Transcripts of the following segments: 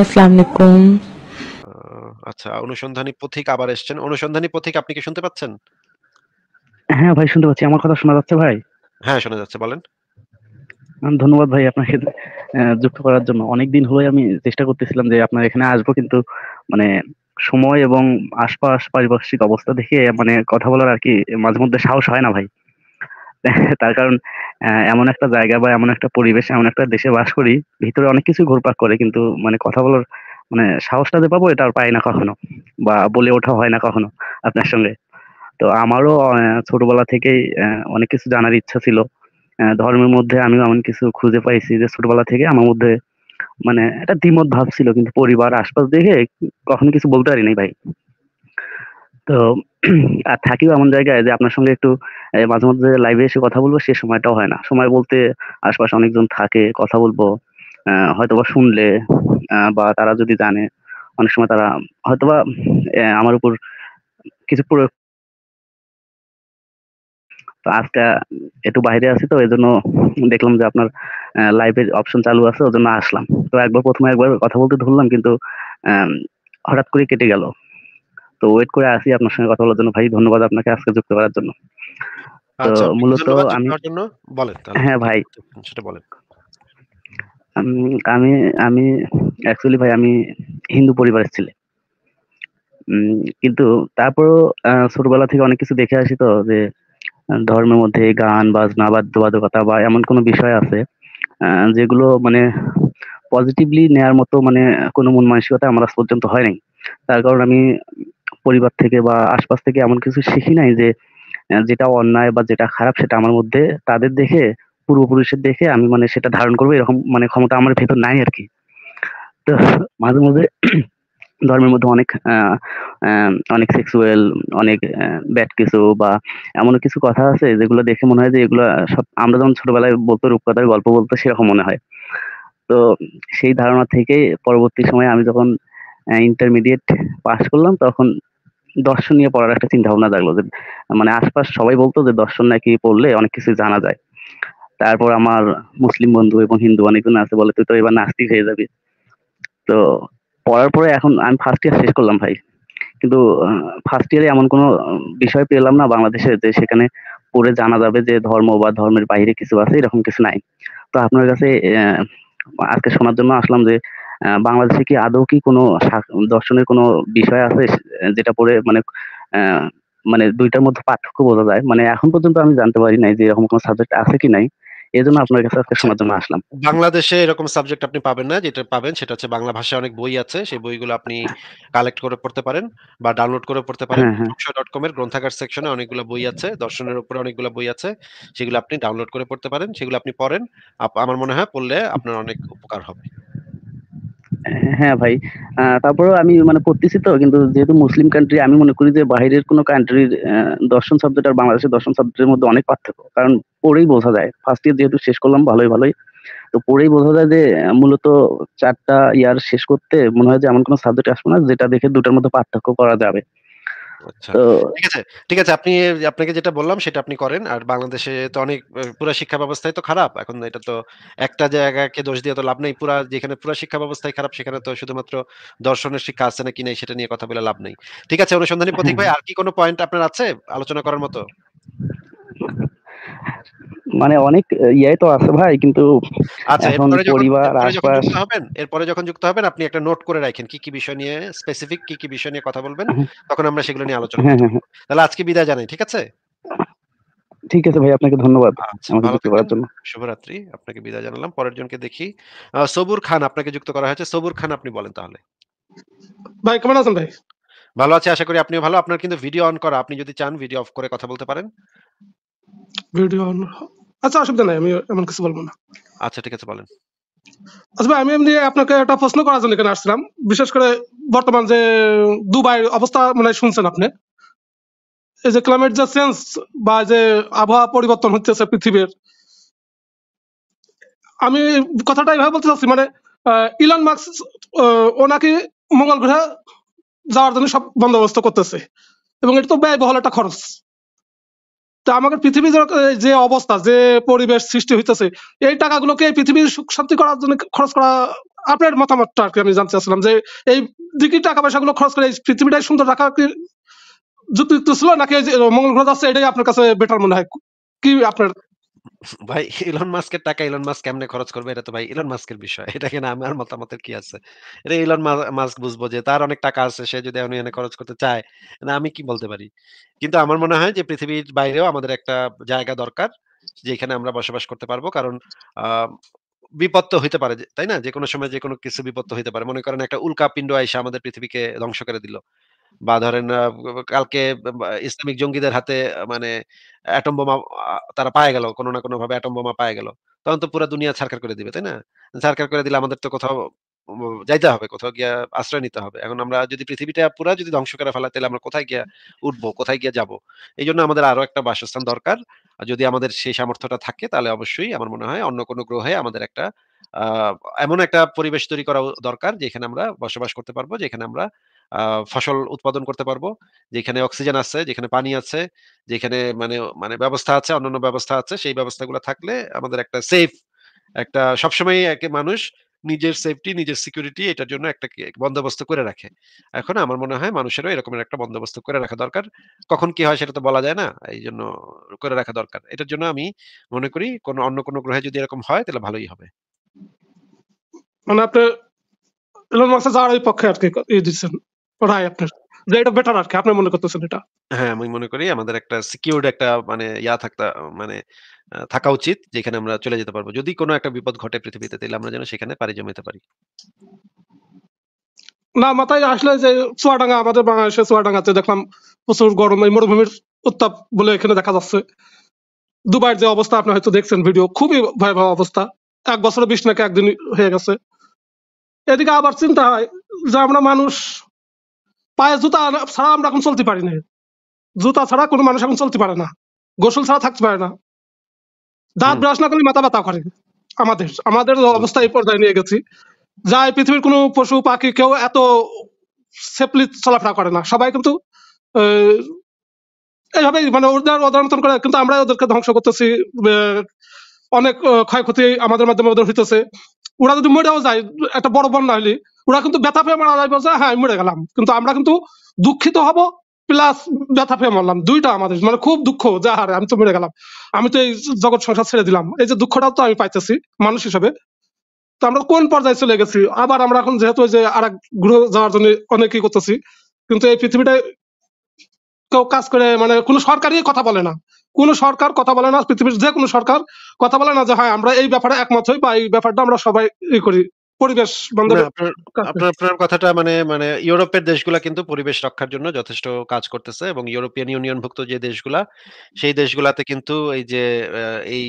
আসসালামু আচ্ছা অনুসন্ধানী পথিক আবার এসেছেন অনুসন্ধানী পথিক আপনি কি শুনতে পাচ্ছেন হ্যাঁ ভাই শুনতে পাচ্ছি আমার কথা শোনা যাচ্ছে ভাই হ্যাঁ শোনা যাচ্ছে বলেন ধন্যবাদ ভাই আপনাকে যুক্ত করার জন্য অনেক দিন হলো আমি চেষ্টা করতেছিলাম যে আপনার এখানে আসবো কিন্তু মানে সময় এবং আশপাশ পারিপার্শ্বিক অবস্থা দেখে মানে কথা বলার আর কি মাঝে মধ্যে সাহস হয় না ভাই তার কারণ এমন একটা জায়গা বা এমন একটা পরিবেশ এমন একটা দেশে বাস করি ভিতরে অনেক কিছু ঘুরপাক করে কিন্তু মানে কথা বলার মানে সাহসটা যে পাবো এটা পাই না কখনো বা বলে ওঠা হয় না কখনো আপনার সঙ্গে তো আমারও ছোটবেলা থেকেই অনেক কিছু জানার ইচ্ছা ছিল ধর্মের মধ্যে আমিও এমন কিছু খুঁজে পাইছি যে ছোটবেলা থেকে আমার মধ্যে মানে একটা দ্বিমত ভাব ছিল কিন্তু পরিবার আশপাশ দেখে কখনো কিছু বলতে পারিনি ভাই তো আর থাকিও এমন জায়গায় যে আপনার সঙ্গে একটু মাঝে মধ্যে লাইভে এসে কথা বলবো সে সময়টাও হয় না সময় বলতে আশপাশে অনেকজন থাকে কথা বলবো হয়তোবা শুনলে বা তারা যদি জানে অনেক সময় তারা হয়তোবা আমার উপর কিছু প্রয়োগ তো আজকে একটু বাইরে আছি তো এই জন্য দেখলাম যে আপনার লাইভের অপশন চালু আছে ওই জন্য আসলাম তো একবার প্রথমে একবার কথা বলতে ধরলাম কিন্তু হঠাৎ করে কেটে গেল তো ওয়েট করে আছি আপনার সঙ্গে কথা বলার জন্য ভাই ধন্যবাদ আপনাকে আজকে যুক্ত করার জন্য তো আচ্ছা, মূলত আমি হ্যাঁ ভাই সেটা বলেন আমি আমি অ্যাকচুয়ালি ভাই আমি হিন্দু পরিবারের ছেলে কিন্তু তারপরও ছোটবেলা থেকে অনেক কিছু দেখে আসি তো যে ধর্মের মধ্যে গান বাজনা বাদ্যবাদকতা বা এমন কোনো বিষয় আছে যেগুলো মানে পজিটিভলি নেয়ার মতো মানে কোনো মন মানসিকতা আমার আজ পর্যন্ত হয় নাই তার কারণ আমি পরিবার থেকে বা আশপাশ থেকে এমন কিছু শিখি নাই যে যেটা অন্যায় বা যেটা খারাপ সেটা আমার মধ্যে তাদের দেখে পূর্বপুরুষের দেখে আমি মানে সেটা ধারণ করবো এরকম মানে ক্ষমতা আমার ভেতর নাই আর কি তো মাঝে মাঝে ধর্মের মধ্যে অনেক অনেক সেক্সুয়াল অনেক ব্যাড কিছু বা এমন কিছু কথা আছে যেগুলো দেখে মনে হয় যে এগুলো সব আমরা যখন ছোটবেলায় বলতো রূপকথার গল্প বলতো সেরকম মনে হয় তো সেই ধারণা থেকে পরবর্তী সময়ে আমি যখন ইন্টারমিডিয়েট পাস করলাম তখন দর্শন নিয়ে পড়ার একটা চিন্তা ভাবনা জাগলো যে মানে আশপাশ সবাই বলতো যে দর্শন নাকি পড়লে অনেক কিছু জানা যায় তারপর আমার মুসলিম বন্ধু এবং হিন্দু অনেকজন আছে বলে তুই তো এবার নাস্তিক হয়ে যাবি তো পড়ার পরে এখন আমি ফার্স্ট ইয়ার শেষ করলাম ভাই কিন্তু ফার্স্ট ইয়ারে এমন কোনো বিষয় পেলাম না বাংলাদেশে যে সেখানে পড়ে জানা যাবে যে ধর্ম বা ধর্মের বাইরে কিছু আছে এরকম কিছু নাই তো আপনার কাছে আজকে শোনার জন্য আসলাম যে বাংলাদেশে কি আদৌ কি কোনো দর্শনের কোনো বিষয় আছে যেটা পড়ে মানে মানে দুইটার মধ্যে পার্থক্য বোঝা যায় মানে এখন পর্যন্ত আমি জানতে পারি নাই যে এরকম কোনো সাবজেক্ট আছে কি নাই এজন্য আপনার কাছে আজকে শোনার জন্য আসলাম বাংলাদেশে এরকম সাবজেক্ট আপনি পাবেন না যেটা পাবেন সেটা হচ্ছে বাংলা ভাষায় অনেক বই আছে সেই বইগুলো আপনি কালেক্ট করে পড়তে পারেন বা ডাউনলোড করে পড়তে পারেন ডট হ্যাঁ, কম হ্যাঁ। এর গ্রন্থাগার সেকশনে অনেকগুলো বই আছে দর্শনের উপরে অনেকগুলো বই আছে সেগুলো আপনি ডাউনলোড করে পড়তে পারেন সেগুলো আপনি পড়েন আমার মনে হয় পড়লে আপনার অনেক উপকার হবে হ্যাঁ ভাই তারপরেও আমি মানে পড়তেছি তো কিন্তু যেহেতু মুসলিম কান্ট্রি আমি মনে করি যে বাইরের কোনো কান্ট্রির দর্শন সাবজেক্ট আর বাংলাদেশের দর্শন সাবজেক্টের মধ্যে অনেক পার্থক্য কারণ পড়েই বোঝা যায় ফার্স্ট ইয়ার যেহেতু শেষ করলাম ভালোই ভালোই তো পড়েই বোঝা যায় যে মূলত চারটা ইয়ার শেষ করতে মনে হয় যে এমন কোনো সাবজেক্ট আসবে না যেটা দেখে দুটার মধ্যে পার্থক্য করা যাবে আচ্ছা ঠিক আছে ঠিক আছে আপনি আপনাকে যেটা বললাম সেটা আপনি করেন আর বাংলাদেশে তো অনেক পুরো শিক্ষা ব্যবস্থাই তো খারাপ এখন এটা তো একটা জায়গাকে দোষ দিয়ে তো লাভ নেই পুরা যেখানে পুরো শিক্ষা ব্যবস্থাই খারাপ সেখানে তো শুধুমাত্র দর্শনের শিক্ষা আছে নাকি নেই সেটা নিয়ে কথা বলে লাভ নেই ঠিক আছে অনুসন্ধানী প্রতীক ভাই আর কি কোনো পয়েন্ট আপনার আছে আলোচনা করার মতো মানে অনেক ইয়ে তো আছে ভাই কিন্তু আচ্ছা, এখন এরপরে যখন যুক্ত হবেন আপনি একটা নোট করে রাখেন কি কি বিষয় নিয়ে স্পেসিফিক কি কি বিষয় নিয়ে কথা বলবেন হ্যাঁ। তখন আমরা সেগুলো নিয়ে আলোচনা হ্যাঁ, করব হ্যাঁ, তাহলে আজকে বিদায় জানাই ঠিক আছে ঠিক আছে ভাই আপনাকে ধন্যবাদ আচ্ছা, শুভরাত্রি আপনাকে বিদায় জানালাম পরের জনকে দেখি সবুর খান আপনাকে যুক্ত করা হয়েছে সবুর খান আপনি বলেন তাহলে ভাই কেমন আছেন ভাই ভালো আছে আশা করি আপনিও ভালো আপনার কিন্তু ভিডিও অন করা আপনি যদি চান ভিডিও অফ করে কথা বলতে পারেন ভিডিও অন আচ্ছা অসুবিধা নাই আমি এমন কিছু বলবো না আচ্ছা ঠিক আছে বলেন আচ্ছা ভাই আমি এমনি আপনাকে একটা প্রশ্ন করার জন্য এখানে আসছিলাম বিশেষ করে বর্তমান যে অবস্থা মানে শুনছেন আপনি এই যে ক্লাইমেট যে চেঞ্জ বা যে আবহাওয়া পরিবর্তন হচ্ছে পৃথিবীর আমি কথাটা এভাবে বলতে চাচ্ছি মানে ইলন মার্কস ও নাকি মঙ্গল গ্রহে যাওয়ার জন্য সব বন্দোবস্ত করতেছে এবং এটা তো ব্যয়বহুল একটা খরচ তো আমাদের পৃথিবীর যে অবস্থা যে পরিবেশ সৃষ্টি হইতেছে এই টাকাগুলোকে পৃথিবীর সুখ শান্তি করার জন্য খরচ করা আপনার মতামতটা আর কি আমি জানতে চাচ্ছিলাম যে এই দিকে টাকা পয়সা গুলো খরচ করে এই পৃথিবীটাই সুন্দর রাখা কি যুক্তিযুক্ত ছিল নাকি মঙ্গল গ্রহ যাচ্ছে এটাই আপনার কাছে বেটার মনে হয় কি আপনার ভাই ইলন মাস্কের টাকা ইলন মাস্ক কেমনে খরচ করবে এটা তো ভাই ইলন মাস্কের বিষয় এটা কেন আমার মতামতের কি আছে এটা ইলন মাস্ক বুঝবো যে তার অনেক টাকা আছে সে যদি এনে খরচ করতে চায় না আমি কি বলতে পারি কিন্তু আমার মনে হয় যে পৃথিবীর বাইরেও আমাদের একটা জায়গা দরকার যেখানে আমরা বসবাস করতে পারবো কারণ বিপত্ত হইতে পারে তাই না যে কোনো সময় যে কোনো কিছু বিপত্ত হইতে পারে মনে করেন একটা উল্কা উল্কাপিণ্ড আইসা আমাদের পৃথিবীকে ধ্বংস করে দিল বা ধরেন কালকে ইসলামিক জঙ্গিদের হাতে মানে অ্যাটম বোমা তারা পায় গেল কোনো না কোনো ভাবে অ্যাটম বোমা পায় গেল তখন তো পুরো দুনিয়া ছারকার করে দিবে তাই না ছারকার করে দিলে আমাদের তো কোথাও যাইতে হবে কোথাও গিয়া আশ্রয় নিতে হবে এখন আমরা যদি পৃথিবীটা পুরো যদি ধ্বংস করে ফেলা তাহলে আমরা কোথায় গিয়া উঠবো কোথায় গিয়ে যাব এই জন্য আমাদের আরো একটা বাসস্থান দরকার যদি আমাদের সেই সামর্থ্যটা থাকে তাহলে অবশ্যই আমার মনে হয় অন্য কোনো গ্রহে আমাদের একটা এমন একটা পরিবেশ তৈরি করা দরকার যেখানে আমরা বসবাস করতে পারবো যেখানে আমরা ফসল উৎপাদন করতে পারবো যেখানে অক্সিজেন আছে যেখানে পানি আছে যেখানে মানে মানে ব্যবস্থা আছে অন্যান্য ব্যবস্থা আছে সেই ব্যবস্থাগুলো থাকলে আমাদের একটা সেফ একটা সবসময় একে মানুষ নিজের সেফটি নিজের সিকিউরিটি এটার জন্য একটা বন্দোবস্ত করে রাখে এখন আমার মনে হয় মানুষেরও এরকমের একটা বন্দোবস্ত করে রাখা দরকার কখন কি হয় সেটা তো বলা যায় না এই জন্য করে রাখা দরকার এটার জন্য আমি মনে করি কোনো অন্য কোনো গ্রহে যদি এরকম হয় তাহলে ভালোই হবে মানে আপনার ইলন মাস্ক যাওয়ার পক্ষে আর কি দিচ্ছেন ওটাই আপনার এটা বেটার আর কি আপনি মনে করতেছেন এটা হ্যাঁ আমি মনে করি আমাদের একটা সিকিউরড একটা মানে ইয়া মানে থাকা উচিত যেখানে আমরা চলে যেতে পারবো যদি কোনো একটা বিপদ ঘটে পৃথিবীতে তাহলে আমরা যেন সেখানে পারি না মাথায় আসলে যে আমাদের বাংলাদেশে দেখলাম প্রচুর গরম এই মরুভূমির উত্তাপ বলে এখানে দেখা যাচ্ছে দুবাইয়ের যে অবস্থা আপনি হয়তো দেখছেন ভিডিও খুবই ভয়াবহ অবস্থা এক বছর বিশ নাকি একদিন হয়ে গেছে এদিকে আবার চিন্তা হয় যে আমরা মানুষ পায়ে জুতা ছাড়া আমরা এখন চলতে পারি না জুতা ছাড়া কোনো মানুষ এখন চলতে পারে না গোসল ছাড়া থাকতে পারে না দাঁত ব্রাশ না করলে মাথা ব্যথা করে আমাদের আমাদের অবস্থা এই পর্যায়ে নিয়ে গেছি যাই পৃথিবীর কোনো পশু পাখি কেউ এত সেফলি চলাফেরা করে না সবাই কিন্তু এইভাবে মানে ওদের ওদের মতন করে কিন্তু আমরা ওদেরকে ধ্বংস করতেছি অনেক ক্ষয়ক্ষতি আমাদের মাধ্যমে ওদের হইতেছে ওরা যদি মরেও যায় একটা বড় বন্যা হলে ওরা কিন্তু ব্যথা পেয়ে মারা যাবে যে হ্যাঁ মরে গেলাম কিন্তু আমরা কিন্তু দুঃখিত হব প্লাস ব্যথা পেয়ে মারলাম দুইটা আমাদের মানে খুব দুঃখ যে হারে আমি তো মরে গেলাম আমি তো এই জগৎ সংসার ছেড়ে দিলাম এই যে দুঃখটাও তো আমি পাইতেছি মানুষ হিসাবে তো আমরা কোন পর্যায়ে চলে গেছি আবার আমরা এখন যেহেতু যে আর গ্রহ যাওয়ার জন্য অনেকেই করতেছি কিন্তু এই পৃথিবীটা কেউ কাজ করে মানে কোনো সরকারই কথা বলে না কোন সরকার কথা বলে না পৃথিবীর যে কোনো সরকার কথা বলে না যে হ্যাঁ আমরা এই ব্যাপারে একমত হই বা এই ব্যাপারটা আমরা সবাই ই করি পরিবেশ আপনার কথাটা মানে মানে ইউরোপের দেশগুলা কিন্তু পরিবেশ রক্ষার জন্য যথেষ্ট কাজ করতেছে এবং ইউরোপিয়ান ইউনিয়ন ভুক্ত যে দেশগুলা সেই দেশগুলাতে কিন্তু এই যে এই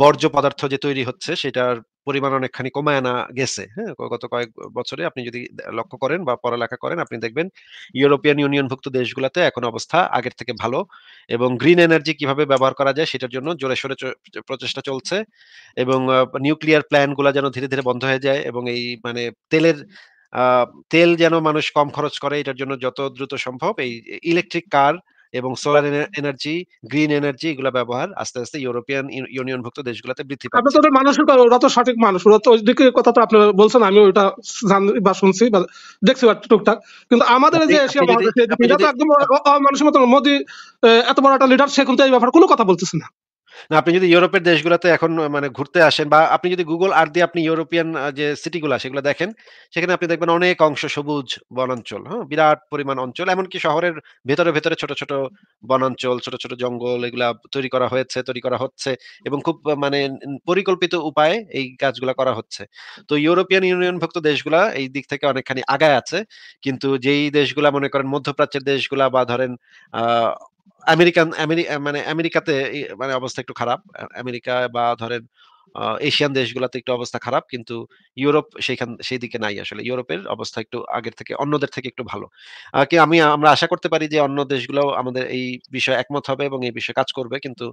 বর্জ্য পদার্থ যে তৈরি হচ্ছে সেটার পরিমাণ অনেকখানি কমায় আনা গেছে হ্যাঁ গত কয়েক বছরে আপনি যদি লক্ষ্য করেন বা পড়ালেখা করেন আপনি দেখবেন ইউরোপিয়ান ইউনিয়নভুক্ত দেশগুলোতে এখন অবস্থা আগের থেকে ভালো এবং গ্রিন এনার্জি কিভাবে ব্যবহার করা যায় সেটার জন্য জোরে সোরে প্রচেষ্টা চলছে এবং নিউক্লিয়ার প্ল্যানগুলো যেন ধীরে ধীরে বন্ধ হয়ে যায় এবং এই মানে তেলের তেল যেন মানুষ কম খরচ করে এটার জন্য যত দ্রুত সম্ভব এই ইলেকট্রিক কার এবং সোলার এনার্জি গ্রিন এনার্জি এগুলো ব্যবহার আস্তে আস্তে ইউরোপিয়ান ভুক্ত দেশগুলোতে বৃদ্ধি পাচ্ছে আপনি তো মানুষের ওরা তো সঠিক মানুষ ওরা তো ওই দিকে কথা তো বলছেন আমি ওটা জানি বা শুনছি বা দেখছি টুকটাক কিন্তু আমাদের যে এশিয়া এটা তো একদম মানুষের মতো মোদি এত বড় একটা লিডার সে কিন্তু এই ব্যাপারে কোনো কথা বলতেছে না না আপনি যদি ইউরোপের দেশগুলোতে এখন মানে ঘুরতে আসেন বা আপনি যদি গুগল আর দিয়ে আপনি ইউরোপিয়ান যে সিটিগুলো সেগুলো দেখেন সেখানে আপনি দেখবেন অনেক অংশ সবুজ বনাঞ্চল হ্যাঁ বিরাট পরিমাণ অঞ্চল এমনকি শহরের ভেতরে ভেতরে ছোট ছোট বনাঞ্চল ছোট ছোট জঙ্গল এগুলা তৈরি করা হয়েছে তৈরি করা হচ্ছে এবং খুব মানে পরিকল্পিত উপায়ে এই কাজগুলো করা হচ্ছে তো ইউরোপিয়ান ইউনিয়ন ভুক্ত দেশগুলা এই দিক থেকে অনেকখানি আগায় আছে কিন্তু যেই দেশগুলা মনে করেন মধ্যপ্রাচ্যের দেশগুলা বা ধরেন আমেরিকান মানে আমেরিকাতে মানে অবস্থা একটু খারাপ আমেরিকা বা ধরেন এশিয়ান দেশগুলোতে একটু অবস্থা খারাপ কিন্তু ইউরোপ সেইখান সেই দিকে নাই আসলে ইউরোপের অবস্থা একটু আগের থেকে অন্যদের থেকে একটু ভালো কি আমি আমরা আশা করতে পারি যে অন্য দেশগুলো আমাদের এই বিষয়ে একমত হবে এবং এই বিষয়ে কাজ করবে কিন্তু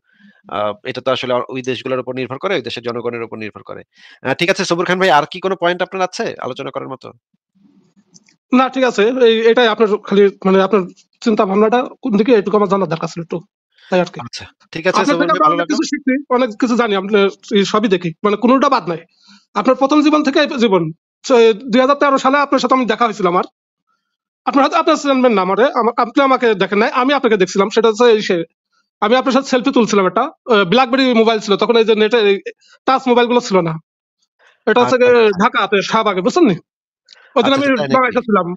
এটা তো আসলে ওই দেশগুলোর উপর নির্ভর করে ওই দেশের জনগণের উপর নির্ভর করে ঠিক আছে সবুর খান ভাই আর কি কোনো পয়েন্ট আপনার আছে আলোচনা করার মতো না ঠিক আছে এটাই আপনার খালি মানে আপনার চিন্তা ভাবনাটা কোন দিকে এটুকু আমার জানার দরকার ছিল একটু তাই আর কি আচ্ছা ঠিক আছে কিছু শিখছি অনেক কিছু জানি আমি সবই দেখি মানে কোনোটা বাদ নাই আপনার প্রথম জীবন থেকে জীবন দুই হাজার তেরো সালে আপনার সাথে আমি দেখা হয়েছিল আমার আপনার হয়তো আপনার জানবেন না আমার আপনি আমাকে দেখেন নাই আমি আপনাকে দেখছিলাম সেটা হচ্ছে এই সে আমি আপনার সাথে সেলফি তুলছিলাম একটা ব্ল্যাকবেরি মোবাইল ছিল তখন এই যে নেটে টাচ মোবাইল গুলো ছিল না এটা হচ্ছে আচ্ছা, আচ্ছা। ঢাকাতে শাহবাগে বুঝছেন আচ্ছা, আমি বাংলাদেশে ছিলাম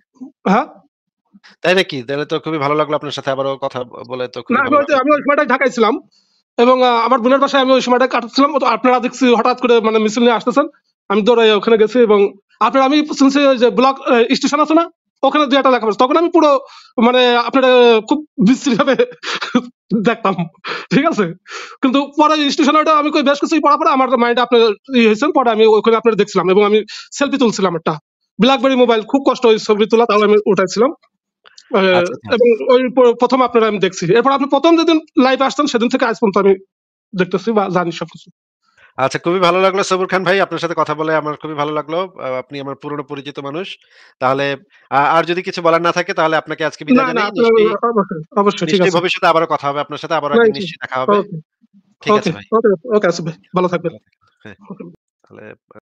হ্যাঁ তাই নাকি তাহলে তো খুবই ভালো লাগলো আপনার সাথে আবারও কথা বলে তো না আমি ওই সময়টা ঢাকায় ছিলাম এবং আমার বোনের বাসায় আমি ওই সময়টা কাটাচ্ছিলাম তো আপনারা দেখছি হঠাৎ করে মানে মিছিল নিয়ে আসতেছেন আমি দৌড়াই ওখানে গেছি এবং আপনার আমি শুনছি যে ব্লক স্টেশন আছে না ওখানে দুই একটা লেখা তখন আমি পুরো মানে আপনার খুব বিশ্রী ভাবে দেখতাম ঠিক আছে কিন্তু পরে স্টেশনটা আমি বেশ কিছু পড়া পরে আমার মাইন্ড আপনার ইয়ে হয়েছেন পরে আমি ওখানে আপনার দেখছিলাম এবং আমি সেলফি তুলছিলাম একটা ব্ল্যাকবেরি মোবাইল খুব কষ্ট ওই ছবি তোলা তাও আমি উঠাইছিলাম আচ্ছা, আচ্ছা। এবং ওই প্রথম আপনারা আমি দেখছি এরপর আপনি প্রথম যেদিন লাইভ আসতেন সেদিন থেকে আজ পর্যন্ত আমি দেখতেছি বা জানি সবকিছু আচ্ছা খুবই ভালো লাগলো সবুর খান ভাই আপনার সাথে কথা বলে আমার খুবই ভালো লাগলো আপনি আমার পুরনো পরিচিত মানুষ তাহলে আর যদি কিছু বলার না থাকে তাহলে আপনাকে আজকে বিদায় জানাই অবশ্যই ভবিষ্যতে আবারও কথা হবে আপনার সাথে আবারও নিশ্চয়ই দেখা হবে ঠিক আছে ভাই ওকে ওকে ভালো থাকবেন হ্যাঁ। তাহলে